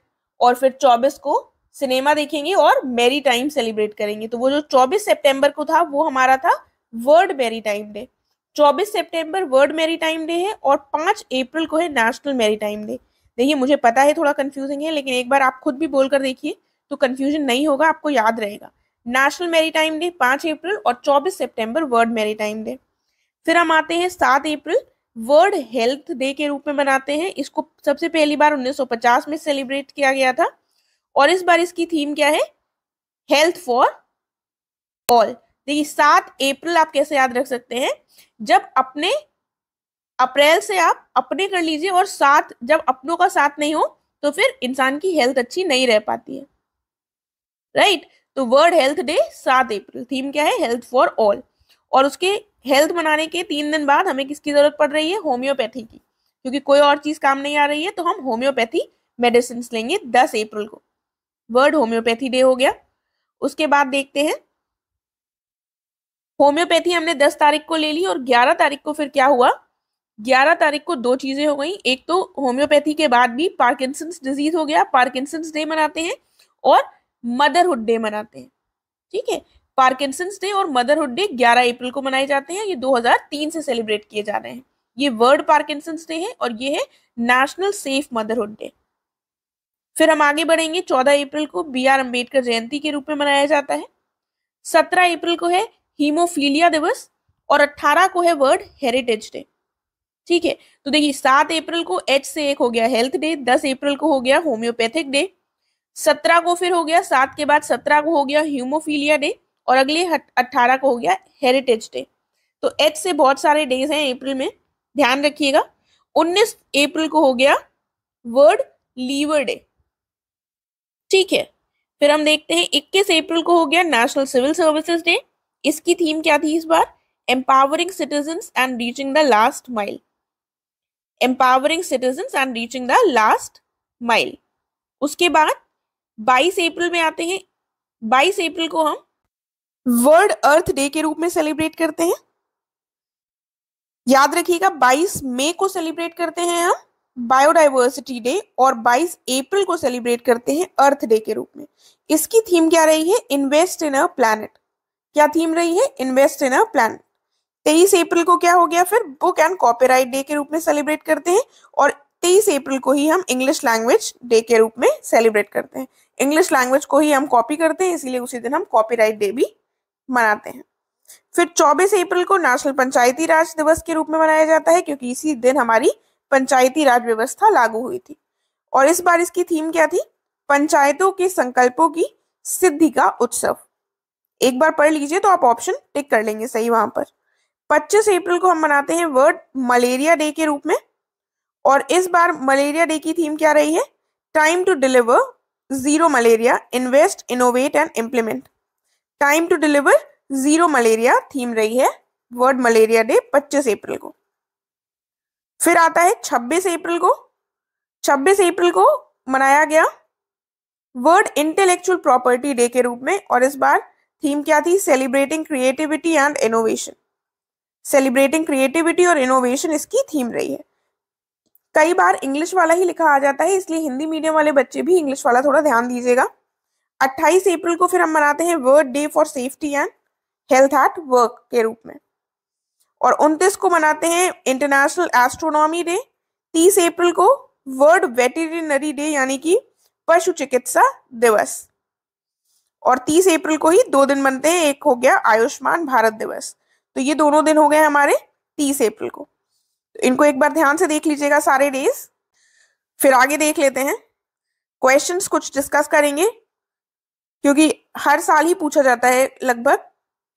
और फिर 24 को सिनेमा देखेंगे और मेरी टाइम सेलिब्रेट करेंगे तो वो जो 24 सितंबर को था वो हमारा था वर्ल्ड मेरी टाइम डे 24 सितंबर वर्ल्ड मेरी टाइम डे है और 5 अप्रैल को है नेशनल मेरी टाइम डे देखिए मुझे पता है थोड़ा कंफ्यूजिंग है लेकिन एक बार आप खुद भी बोलकर देखिए तो कंफ्यूजन नहीं होगा आपको याद रहेगा नेशनल मैरीटाइम डे पाँच अप्रैल और चौबीस सेप्टेम्बर वर्ल्ड मैरीटाइम डे फिर हम आते हैं सात अप्रैल वर्ल्ड हेल्थ डे के रूप में मनाते हैं इसको सबसे पहली बार 1950 में सेलिब्रेट किया गया था और इस बार इसकी थीम क्या है हेल्थ फॉर ऑल देखिए सात अप्रैल आप कैसे याद रख सकते हैं जब अपने अप्रैल से आप अपने कर लीजिए और साथ जब अपनों का साथ नहीं हो तो फिर इंसान की हेल्थ अच्छी नहीं रह पाती है राइट right? तो वर्ल्ड हेल्थ डे सात अप्रैल थीम क्या है हेल्थ फॉर ऑल और उसके हेल्थ बनाने के तीन दिन बाद हमें किसकी जरूरत पड़ रही है होम्योपैथी की क्योंकि कोई और चीज काम नहीं आ रही है तो हम होम्योपैथी मेडिसिन लेंगे दस अप्रैल को वर्ल्ड होम्योपैथी डे हो गया उसके बाद देखते हैं होम्योपैथी हमने 10 तारीख को ले ली और 11 तारीख को फिर क्या हुआ ग्यारह तारीख को दो चीजें हो गई एक तो होम्योपैथी के बाद भी पार्किंसंस डिजीज हो गया पार्किंसंस डे मनाते हैं और मदरहुड डे मनाते हैं ठीक है पार्किंसंस डे और मदरहुड डे 11 अप्रैल को मनाए जाते हैं ये 2003 से सेलिब्रेट किए जा रहे हैं ये वर्ल्ड पार्किंसंस डे है और ये है नेशनल सेफ मदरहुड डे फिर हम आगे बढ़ेंगे 14 अप्रैल को बी आर अम्बेडकर जयंती के रूप में मनाया जाता है 17 अप्रैल को है हीमोफीलिया दिवस और 18 को है वर्ल्ड हेरिटेज डे ठीक है तो देखिए सात अप्रैल को एच से एक हो गया हेल्थ डे दस अप्रैल को हो गया होम्योपैथिक डे सत्रह को फिर हो गया सात के बाद सत्रह को हो गया ह्यूमोफीलिया डे और अगले अट्ठारह को हो गया हेरिटेज डे तो एच से बहुत सारे डेज हैं अप्रैल में ध्यान रखिएगा उन्नीस अप्रैल को हो गया वर्ल्ड लीवर डे ठीक है फिर हम देखते हैं इक्कीस अप्रैल को हो गया नेशनल सिविल सर्विसेज डे इसकी थीम क्या थी इस बार empowering citizen and reaching the last mile empowering citizen and reaching the last mile उसके बाद 22 अप्रैल में आते हैं 22 अप्रैल को हम वर्ल्ड अर्थ डे के रूप में सेलिब्रेट करते हैं याद रखिएगा 22 मई को सेलिब्रेट करते हैं हम बायोडाइवर्सिटी डे और 22 अप्रैल को सेलिब्रेट करते हैं अर्थ डे के रूप में इसकी थीम क्या रही है इन्वेस्ट इन अ प्लैनेट क्या थीम रही है इन्वेस्ट इन अ प्लान तेईस अप्रैल को क्या हो गया फिर बुक एंड कॉपीराइट डे के रूप में सेलिब्रेट करते हैं और तेईस अप्रैल को ही हम इंग्लिश लैंग्वेज डे के रूप में सेलिब्रेट करते हैं इंग्लिश लैंग्वेज को ही हम कॉपी करते हैं इसीलिए उसी दिन हम कॉपीराइट डे भी मनाते हैं फिर 24 अप्रैल को नेशनल पंचायती राज दिवस के रूप में मनाया जाता है क्योंकि इसी दिन हमारी पंचायती राज व्यवस्था लागू हुई थी और इस बार इसकी थीम क्या थी पंचायतों के संकल्पों की सिद्धि का उत्सव एक बार पढ़ लीजिए तो आप ऑप्शन टिक कर लेंगे सही वहां पर पच्चीस अप्रैल को हम मनाते हैं वर्ल्ड मलेरिया डे के रूप में और इस बार मलेरिया डे की थीम क्या रही है time to deliver zero malaria invest innovate and implement time to deliver zero malaria theme रही है वर्ल्ड मलेरिया डे 25 अप्रैल को फिर आता है 26 अप्रैल को 26 अप्रैल को मनाया गया वर्ल्ड इंटेलेक्चुअल प्रॉपर्टी डे के रूप में और इस बार थीम क्या थी celebrating creativity and innovation celebrating creativity और इनोवेशन इसकी थीम रही है कई बार इंग्लिश वाला ही लिखा आ जाता है इसलिए हिंदी मीडियम वाले बच्चे भी इंग्लिश वाला थोड़ा ध्यान दीजिएगा 28 अप्रैल को फिर हम मनाते हैं world day for safety and health at work के रूप में और 29 को मनाते हैं इंटरनेशनल एस्ट्रोनॉमी डे 30 अप्रैल को वर्ल्ड वेटेरिनरी डे यानी कि पशु चिकित्सा दिवस और 30 अप्रैल को ही दो दिन बनते हैं एक हो गया आयुष्मान भारत दिवस तो ये दोनों दिन हो गए हमारे तीस अप्रैल को इनको एक बार ध्यान से देख लीजिएगा सारे डेज फिर आगे देख लेते हैं क्वेश्चन कुछ डिस्कस करेंगे क्योंकि हर साल ही पूछा जाता है लगभग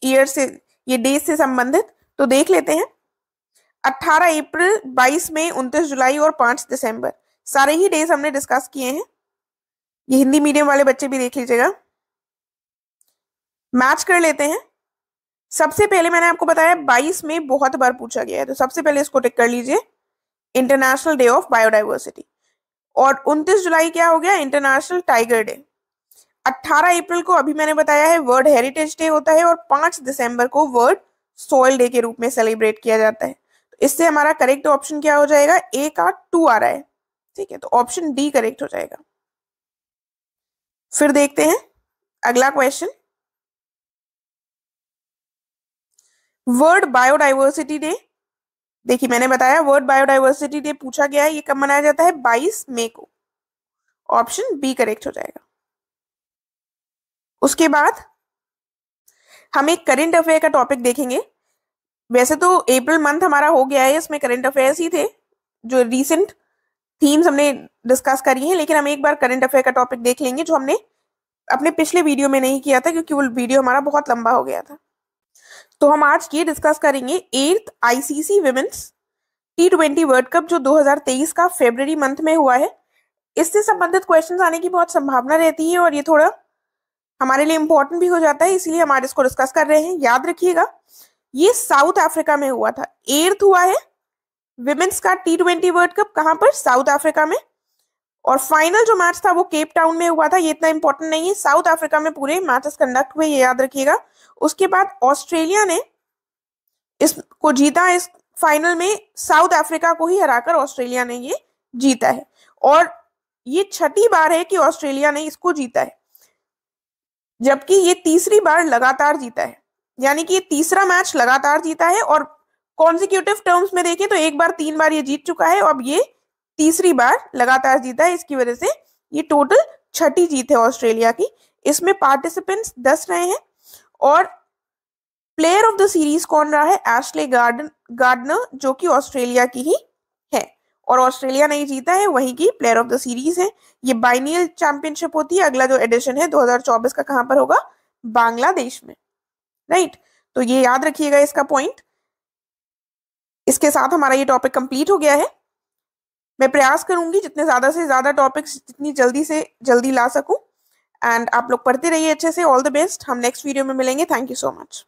ईयर से ये डेज से संबंधित तो देख लेते हैं 18 अप्रैल 22 मई 29 जुलाई और 5 दिसंबर सारे ही डेज हमने डिस्कस किए हैं ये हिंदी मीडियम वाले बच्चे भी देख लीजिएगा मैच कर लेते हैं सबसे पहले मैंने आपको बताया 22 में बहुत बार पूछा गया है तो सबसे पहले इसको टिक कर लीजिए इंटरनेशनल डे ऑफ बायोडाइवर्सिटी और 29 जुलाई क्या हो गया इंटरनेशनल टाइगर डे 18 अप्रैल को अभी मैंने बताया है वर्ल्ड हेरिटेज डे होता है और 5 दिसंबर को वर्ल्ड सोयल डे के रूप में सेलिब्रेट किया जाता है तो इससे हमारा करेक्ट ऑप्शन क्या हो जाएगा ए का टू आ रहा है ठीक है तो ऑप्शन डी करेक्ट हो जाएगा फिर देखते हैं अगला क्वेश्चन वर्ल्ड बायोडाइवर्सिटी डे देखिए मैंने बताया वर्ल्ड बायोडाइवर्सिटी डे पूछा गया है ये कब मनाया जाता है 22 मई को ऑप्शन बी करेक्ट हो जाएगा उसके बाद हम एक करंट अफेयर का टॉपिक देखेंगे वैसे तो अप्रैल मंथ हमारा हो गया है इसमें करंट अफेयर्स ही थे जो रीसेंट थीम्स हमने डिस्कस करी हैं लेकिन हम एक बार करंट अफेयर का टॉपिक देख लेंगे जो हमने अपने पिछले वीडियो में नहीं किया था क्योंकि वो वीडियो हमारा बहुत लंबा हो गया था तो हम आज ये डिस्कस करेंगे एर्थ ICC women's T twenty world cup जो 2023 का फेब्रवरी मंथ में हुआ है इससे संबंधित क्वेश्चन आने की बहुत संभावना रहती है और ये थोड़ा हमारे लिए इम्पोर्टेंट भी हो जाता है इसीलिए आज इसको डिस्कस कर रहे हैं याद रखिएगा ये साउथ अफ्रीका में हुआ था एर्थ हुआ है विमेंस का टी ट्वेंटी वर्ल्ड कप कहाँ पर साउथ अफ्रीका में और फाइनल जो मैच था वो केप टाउन में हुआ था ये इतना इंपॉर्टेंट नहीं है साउथ अफ्रीका में पूरे मैचेस कंडक्ट हुए ये याद रखिएगा उसके बाद ऑस्ट्रेलिया ने इस को जीता इस फाइनल में साउथ अफ्रीका को ही हराकर ऑस्ट्रेलिया ने ये जीता है और ये छठी बार है कि ऑस्ट्रेलिया ने इसको जीता है जबकि ये तीसरी बार लगातार जीता है यानी कि ये तीसरा मैच लगातार जीता है और कॉन्जिक्यूटिव टर्म्स में देखें तो एक बार तीन बार ये जीत चुका है अब ये तीसरी बार लगातार जीता है इसकी वजह से ये टोटल छठी जीत है ऑस्ट्रेलिया की इसमें पार्टिसिपेंट्स दस रहे हैं और प्लेयर ऑफ द सीरीज कौन रहा है एशले गार्डन गार्डनर जो कि ऑस्ट्रेलिया की ही है और ऑस्ट्रेलिया नहीं जीता है वही की प्लेयर ऑफ द सीरीज है ये बाइनियल चैंपियनशिप होती है अगला जो एडिशन है 2024 का कहां पर होगा बांग्लादेश में राइट तो ये याद रखिएगा इसका पॉइंट इसके साथ हमारा ये टॉपिक कंप्लीट हो गया है मैं प्रयास करूंगी जितने ज़्यादा से ज़्यादा टॉपिक्स जितनी जल्दी से जल्दी ला सकूं एंड आप लोग पढ़ते रहिए अच्छे से ऑल द बेस्ट हम नेक्स्ट वीडियो में मिलेंगे थैंक यू सो मच